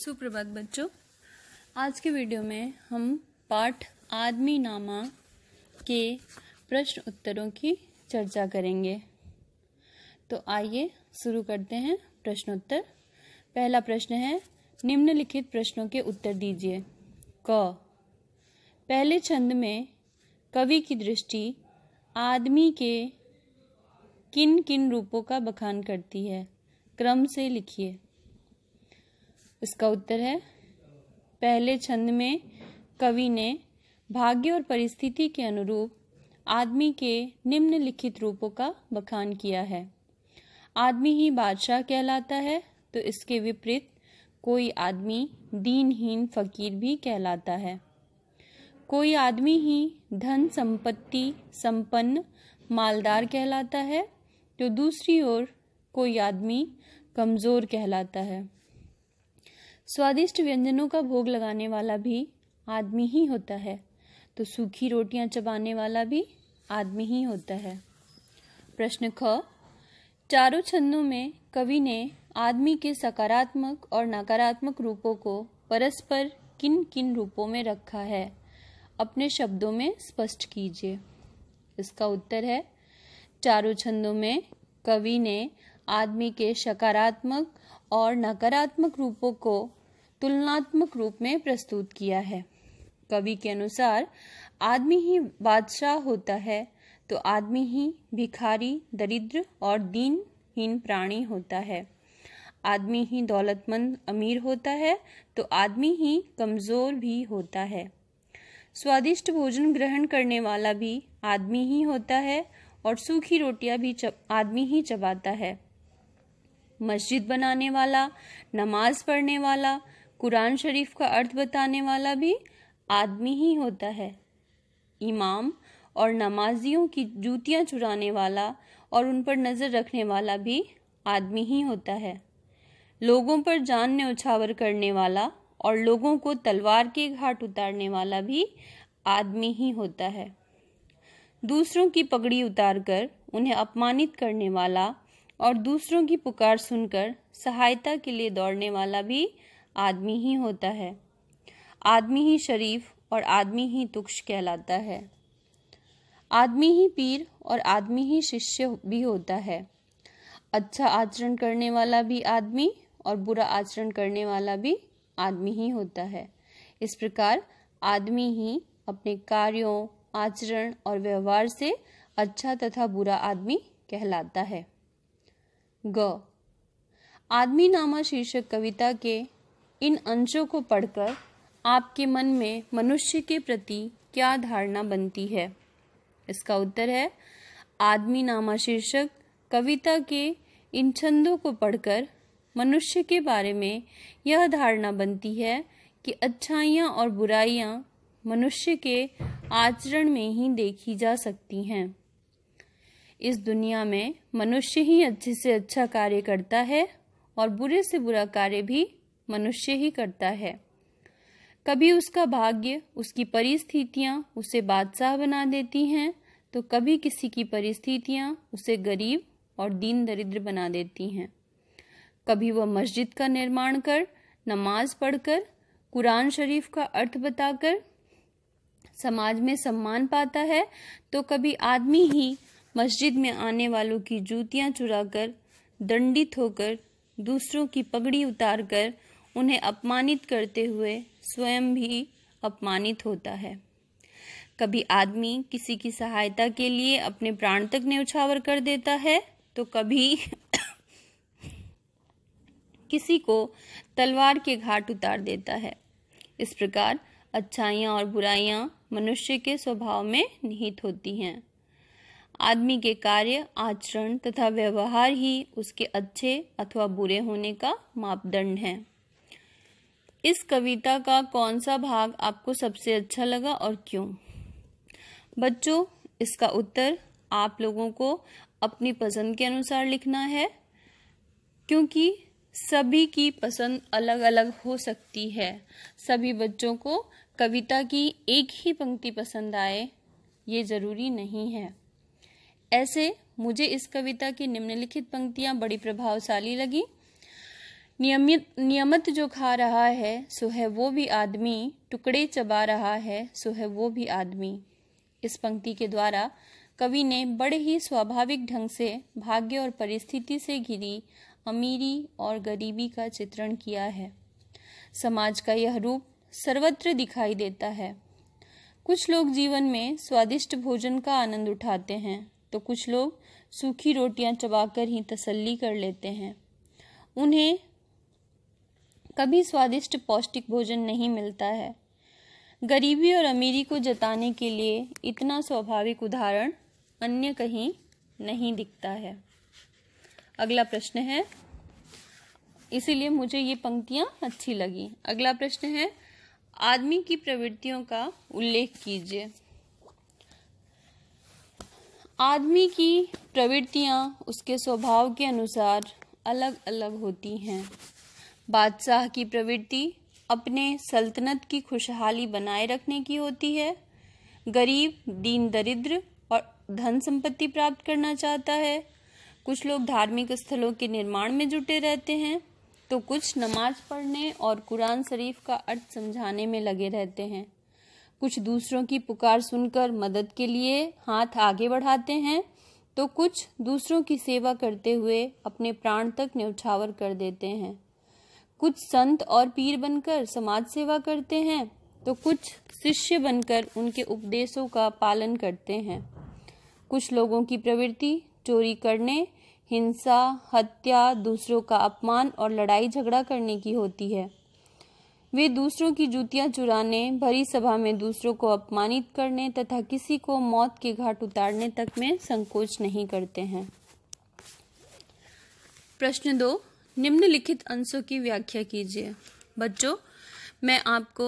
सुप्रभात बच्चों आज के वीडियो में हम पाठ आदमी नामा के प्रश्न उत्तरों की चर्चा करेंगे तो आइए शुरू करते हैं प्रश्नोत्तर पहला प्रश्न है निम्नलिखित प्रश्नों के उत्तर दीजिए क पहले छंद में कवि की दृष्टि आदमी के किन किन रूपों का बखान करती है क्रम से लिखिए उसका उत्तर है पहले छंद में कवि ने भाग्य और परिस्थिति के अनुरूप आदमी के निम्नलिखित रूपों का बखान किया है आदमी ही बादशाह कहलाता है तो इसके विपरीत कोई आदमी दीनहीन फकीर भी कहलाता है कोई आदमी ही धन संपत्ति संपन्न मालदार कहलाता है तो दूसरी ओर कोई आदमी कमज़ोर कहलाता है स्वादिष्ट व्यंजनों का भोग लगाने वाला भी आदमी ही होता है तो सूखी रोटियां चबाने वाला भी आदमी ही होता है प्रश्न ख चारों छंदों में कवि ने आदमी के सकारात्मक और नकारात्मक रूपों को परस्पर किन किन रूपों में रखा है अपने शब्दों में स्पष्ट कीजिए इसका उत्तर है चारों छंदों में कवि ने आदमी के सकारात्मक और नकारात्मक रूपों को तुलनात्मक रूप में प्रस्तुत किया है कवि के अनुसार आदमी ही बादशाह होता है तो आदमी ही भिखारी दरिद्र और दीनहीन प्राणी होता है आदमी ही दौलतमंद अमीर होता है तो आदमी ही कमज़ोर भी होता है स्वादिष्ट भोजन ग्रहण करने वाला भी आदमी ही होता है और सूखी रोटियां भी आदमी ही चबाता है मस्जिद बनाने वाला नमाज पढ़ने वाला कुरान शरीफ का अर्थ बताने वाला भी आदमी ही होता है इमाम और नमाजियों की जूतियां चुराने वाला और उन पर नज़र रखने वाला भी आदमी ही होता है लोगों पर जान ने उछावर करने वाला और लोगों को तलवार के घाट उतारने वाला भी आदमी ही होता है दूसरों की पगड़ी उतारकर उन्हें अपमानित करने वाला और दूसरों की पुकार सुनकर सहायता के लिए दौड़ने वाला भी आदमी ही होता है आदमी ही शरीफ और आदमी ही तुक्ष कहलाता है आदमी ही पीर और आदमी ही शिष्य भी होता है अच्छा आचरण करने वाला भी आदमी और बुरा आचरण करने वाला भी आदमी ही होता है इस प्रकार आदमी ही अपने कार्यों आचरण और व्यवहार से अच्छा तथा बुरा आदमी कहलाता है ग आदमी नामा शीर्षक कविता के इन अंशों को पढ़कर आपके मन में मनुष्य के प्रति क्या धारणा बनती है इसका उत्तर है आदमी नामा शीर्षक कविता के इन छंदों को पढ़कर मनुष्य के बारे में यह धारणा बनती है कि अच्छाइयाँ और बुराइयाँ मनुष्य के आचरण में ही देखी जा सकती हैं इस दुनिया में मनुष्य ही अच्छे से अच्छा कार्य करता है और बुरे से बुरा कार्य भी मनुष्य ही करता है कभी उसका भाग्य उसकी परिस्थितियाँ उसे बादशाह बना देती हैं तो कभी किसी की परिस्थितियाँ उसे गरीब और दीन दरिद्र बना देती हैं कभी वह मस्जिद का निर्माण कर नमाज पढ़कर कुरान शरीफ का अर्थ बताकर समाज में सम्मान पाता है तो कभी आदमी ही मस्जिद में आने वालों की जूतियाँ कर दंडित होकर दूसरों की पगड़ी उतारकर उन्हें अपमानित करते हुए स्वयं भी अपमानित होता है कभी आदमी किसी की सहायता के लिए अपने प्राण तक न्यौछावर कर देता है तो कभी किसी को तलवार के घाट उतार देता है इस प्रकार अच्छाइयाँ और बुराइयाँ मनुष्य के स्वभाव में निहित होती हैं आदमी के कार्य आचरण तथा व्यवहार ही उसके अच्छे अथवा बुरे होने का मापदंड है इस कविता का कौन सा भाग आपको सबसे अच्छा लगा और क्यों बच्चों इसका उत्तर आप लोगों को अपनी पसंद के अनुसार लिखना है क्योंकि सभी की पसंद अलग अलग हो सकती है सभी बच्चों को कविता की एक ही पंक्ति पसंद आए ये ज़रूरी नहीं है ऐसे मुझे इस कविता की निम्नलिखित पंक्तियाँ बड़ी प्रभावशाली लगी नियमित नियमित जो खा रहा है सो है वो भी आदमी टुकड़े चबा रहा है सो है वो भी आदमी इस पंक्ति के द्वारा कवि ने बड़े ही स्वाभाविक ढंग से भाग्य और परिस्थिति से घिरी अमीरी और गरीबी का चित्रण किया है समाज का यह रूप सर्वत्र दिखाई देता है कुछ लोग जीवन में स्वादिष्ट भोजन का आनंद उठाते हैं तो कुछ लोग सूखी रोटियां चबाकर ही तसल्ली कर लेते हैं उन्हें कभी स्वादिष्ट पौष्टिक भोजन नहीं मिलता है गरीबी और अमीरी को जताने के लिए इतना स्वाभाविक उदाहरण अन्य कहीं नहीं दिखता है अगला प्रश्न है इसीलिए मुझे ये पंक्तियाँ अच्छी लगी अगला प्रश्न है आदमी की प्रवृत्तियों का उल्लेख कीजिए आदमी की प्रवृत्तियाँ उसके स्वभाव के अनुसार अलग अलग होती हैं बादशाह की प्रवृत्ति अपने सल्तनत की खुशहाली बनाए रखने की होती है गरीब दीन दरिद्र और धन संपत्ति प्राप्त करना चाहता है कुछ लोग धार्मिक स्थलों के निर्माण में जुटे रहते हैं तो कुछ नमाज पढ़ने और कुरान शरीफ का अर्थ समझाने में लगे रहते हैं कुछ दूसरों की पुकार सुनकर मदद के लिए हाथ आगे बढ़ाते हैं तो कुछ दूसरों की सेवा करते हुए अपने प्राण तक न्यौछावर कर देते हैं कुछ संत और पीर बनकर समाज सेवा करते हैं तो कुछ शिष्य बनकर उनके उपदेशों का पालन करते हैं कुछ लोगों की प्रवृत्ति चोरी करने हिंसा हत्या दूसरों का अपमान और लड़ाई झगड़ा करने की होती है वे दूसरों की जूतियां चुराने भरी सभा में दूसरों को अपमानित करने तथा किसी को मौत के घाट उतारने तक में संकोच नहीं करते हैं प्रश्न दो निम्नलिखित अंशों की व्याख्या कीजिए बच्चों मैं आपको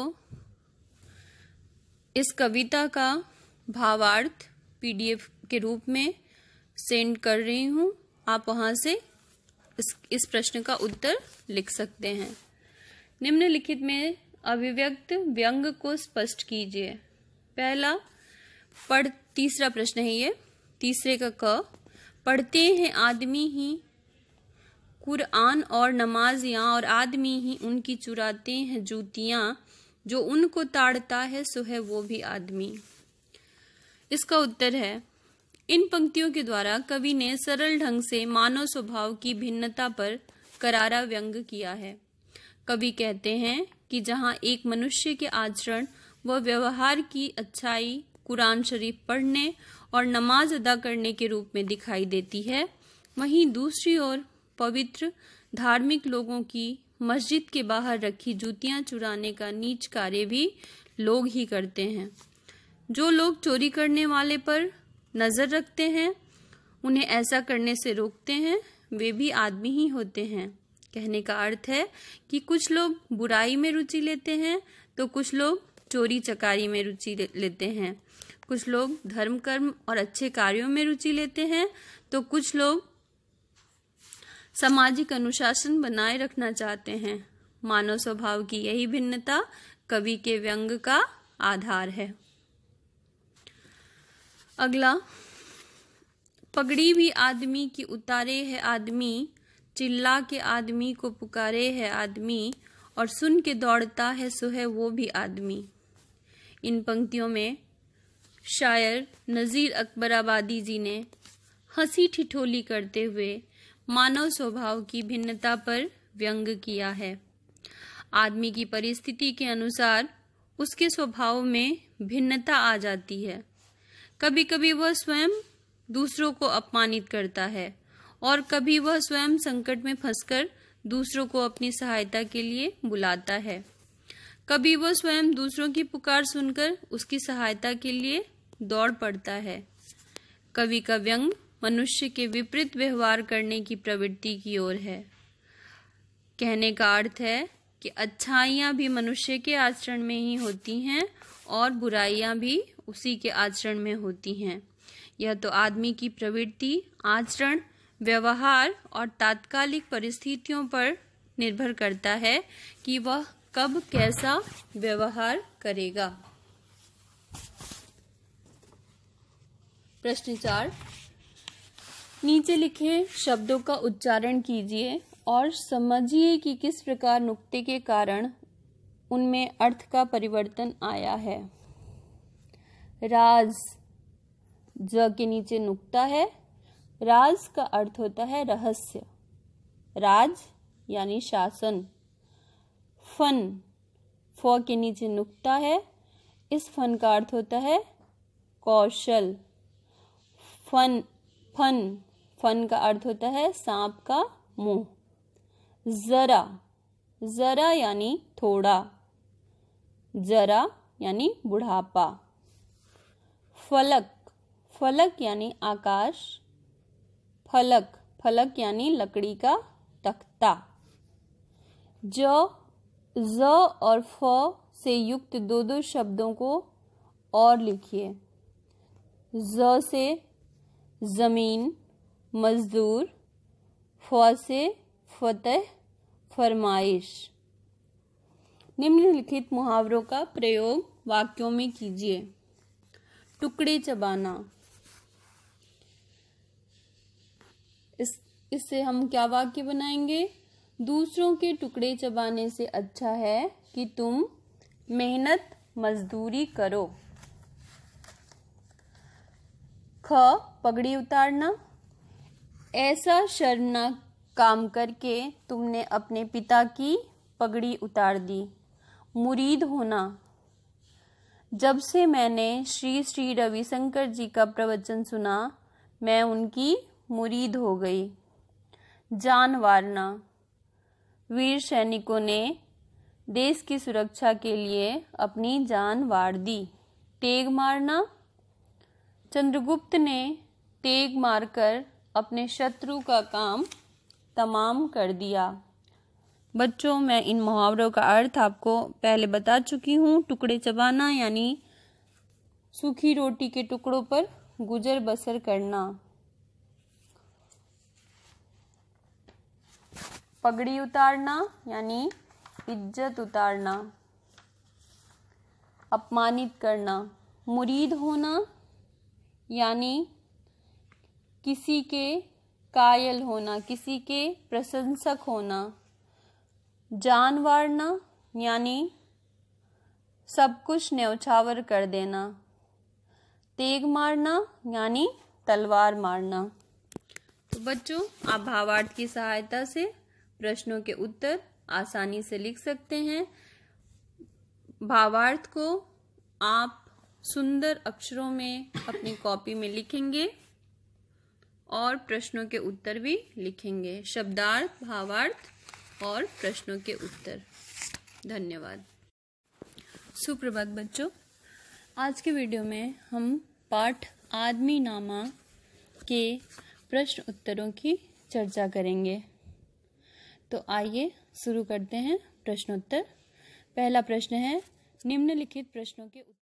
इस कविता का भावार्थ पीडीएफ के रूप में सेंड कर रही हूँ आप वहाँ से इस इस प्रश्न का उत्तर लिख सकते हैं निम्नलिखित में अभिव्यक्त व्यंग को स्पष्ट कीजिए पहला पढ़ तीसरा प्रश्न है ये तीसरे का क पढ़ते हैं आदमी ही कुरआन और नमाजियाँ और आदमी ही उनकी चुराते हैं जूतियाँ जो उनको ताड़ता है सो है वो भी आदमी इसका उत्तर है इन पंक्तियों के द्वारा कवि ने सरल ढंग से मानव स्वभाव की भिन्नता पर करारा व्यंग किया है कवि कहते हैं कि जहाँ एक मनुष्य के आचरण व व्यवहार की अच्छाई कुरान शरीफ पढ़ने और नमाज अदा करने के रूप में दिखाई देती है वहीं दूसरी ओर पवित्र धार्मिक लोगों की मस्जिद के बाहर रखी जूतियां चुराने का नीच कार्य भी लोग ही करते हैं जो लोग चोरी करने वाले पर नज़र रखते हैं उन्हें ऐसा करने से रोकते हैं वे भी आदमी ही होते हैं कहने का अर्थ है कि कुछ लोग बुराई में रुचि लेते हैं तो कुछ लोग चोरी चकारी में रुचि लेते हैं कुछ लोग धर्म कर्म और अच्छे कार्यों में रुचि लेते हैं तो कुछ लोग सामाजिक अनुशासन बनाए रखना चाहते हैं मानव स्वभाव की यही भिन्नता कवि के व्यंग का आधार है अगला पगड़ी भी आदमी की उतारे है आदमी चिल्ला के आदमी को पुकारे है आदमी और सुन के दौड़ता है सुहे वो भी आदमी इन पंक्तियों में शायर नज़ीर अकबराबादी जी ने हंसी ठिठोली करते हुए मानव स्वभाव की भिन्नता पर व्यंग किया है आदमी की परिस्थिति के अनुसार उसके स्वभाव में भिन्नता आ जाती है कभी कभी वह स्वयं दूसरों को अपमानित करता है और कभी वह स्वयं संकट में फंसकर दूसरों को अपनी सहायता के लिए बुलाता है कभी वह स्वयं दूसरों की पुकार सुनकर उसकी सहायता के लिए दौड़ पड़ता है कवि का व्यंग मनुष्य के विपरीत व्यवहार करने की प्रवृत्ति की ओर है कहने का अर्थ है कि अच्छाइयाँ भी मनुष्य के आचरण में ही होती हैं और बुराइयाँ भी उसी के आचरण में होती हैं यह तो आदमी की प्रवृत्ति आचरण व्यवहार और तात्कालिक परिस्थितियों पर निर्भर करता है कि वह कब कैसा व्यवहार करेगा प्रश्न चार नीचे लिखे शब्दों का उच्चारण कीजिए और समझिए कि किस प्रकार नुक्ते के कारण उनमें अर्थ का परिवर्तन आया है राज ज के नीचे नुक्ता है राज का अर्थ होता है रहस्य राज यानी शासन फन फ के नीचे नुक्ता है इस फन का अर्थ होता है कौशल फन फन फन का अर्थ होता है सांप का मुंह जरा जरा यानी थोड़ा जरा यानी बुढ़ापा फलक फलक यानी आकाश फलक फलक यानी लकड़ी का तख्ता ज ज और फ से युक्त दो दो शब्दों को और लिखिए ज से ज़मीन मज़दूर फौस फतेह फरमाइश निम्नलिखित मुहावरों का प्रयोग वाक्यों में कीजिए टुकड़े चबाना इस इससे हम क्या वाक्य बनाएंगे दूसरों के टुकड़े चबाने से अच्छा है कि तुम मेहनत मजदूरी करो ख पगड़ी उतारना ऐसा शर्मनाक काम करके तुमने अपने पिता की पगड़ी उतार दी मुरीद होना जब से मैंने श्री श्री रविशंकर जी का प्रवचन सुना मैं उनकी मुरीद हो गई जान वारना वीर सैनिकों ने देश की सुरक्षा के लिए अपनी जान वार दी तेग मारना चंद्रगुप्त ने तेग मारकर अपने शत्रु का काम तमाम कर दिया बच्चों मैं इन मुहावरों का अर्थ आपको पहले बता चुकी हूँ टुकड़े चबाना यानी सूखी रोटी के टुकड़ों पर गुजर बसर करना पगड़ी उतारना यानी इज्जत उतारना अपमानित करना मुरीद होना यानी किसी के कायल होना किसी के प्रशंसक होना जानवारना यानी सब कुछ न्यौछावर कर देना तेग मारना यानी तलवार मारना तो बच्चों आप भावार्थ की सहायता से प्रश्नों के उत्तर आसानी से लिख सकते हैं भावार्थ को आप सुंदर अक्षरों में अपनी कॉपी में लिखेंगे और प्रश्नों के उत्तर भी लिखेंगे शब्दार्थ भावार्थ और प्रश्नों के उत्तर धन्यवाद सुप्रभात बच्चों आज के वीडियो में हम पाठ आदमी नामा के प्रश्न उत्तरों की चर्चा करेंगे तो आइए शुरू करते हैं प्रश्नोत्तर पहला प्रश्न है निम्नलिखित प्रश्नों के उत्तर